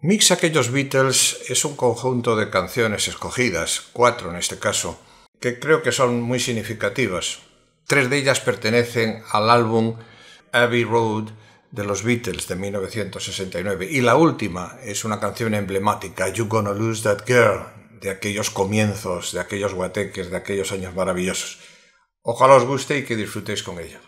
Mix Aquellos Beatles es un conjunto de canciones escogidas, cuatro en este caso, que creo que son muy significativas. Tres de ellas pertenecen al álbum Abbey Road de los Beatles de 1969 y la última es una canción emblemática, You Gonna Lose That Girl, de aquellos comienzos, de aquellos guateques, de aquellos años maravillosos. Ojalá os guste y que disfrutéis con ella.